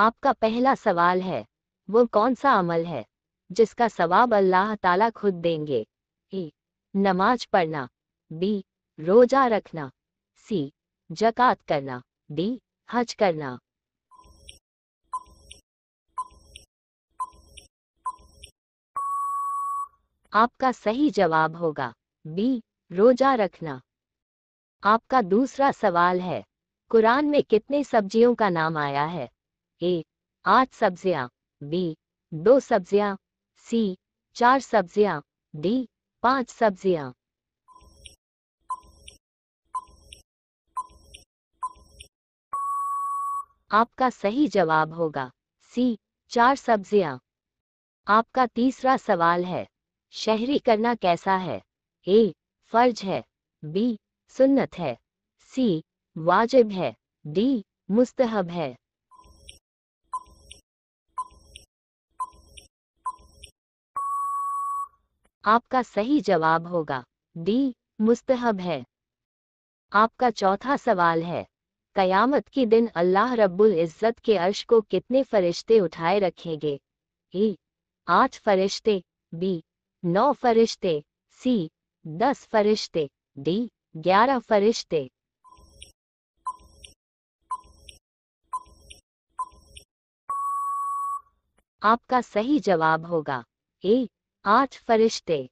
आपका पहला सवाल है वो कौन सा अमल है जिसका सवाब अल्लाह ताला खुद देंगे ए नमाज पढ़ना बी रोजा रखना सी जकात करना डी हज करना आपका सही जवाब होगा बी रोजा रखना आपका दूसरा सवाल है कुरान में कितने सब्जियों का नाम आया है ए आठ सब्जियां बी दो सब्जियां सी चार सब्जियां डी पांच सब्जियां आपका सही जवाब होगा सी चार सब्जियां आपका तीसरा सवाल है शहरी करना कैसा है ए फर्ज है बी सुन्नत है सी वाजिब है डी मुस्तहब है आपका सही जवाब होगा डी मुस्तहब है आपका चौथा सवाल है कयामत के दिन अल्लाह रब्बुल इज़्ज़त के अर्श को कितने फरिश्ते उठाए रखेंगे ए आठ फरिश्ते बी नौ फरिश्ते सी दस फरिश्ते डी ग्यारह फरिश्ते आपका सही जवाब होगा ए आठ फरिश्ते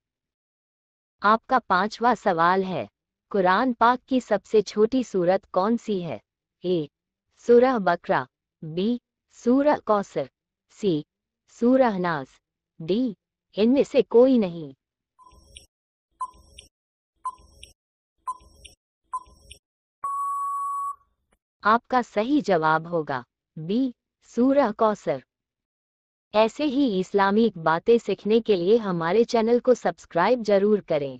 आपका पांचवा सवाल है कुरान पाक की सबसे छोटी सूरत कौन सी है ए सूरह बकरा बी सूरह कौसर सी सूरह नाज डी इनमें से कोई नहीं आपका सही जवाब होगा बी सूरह कौसर ऐसे ही इस्लामिक बातें सीखने के लिए हमारे चैनल को सब्सक्राइब जरूर करें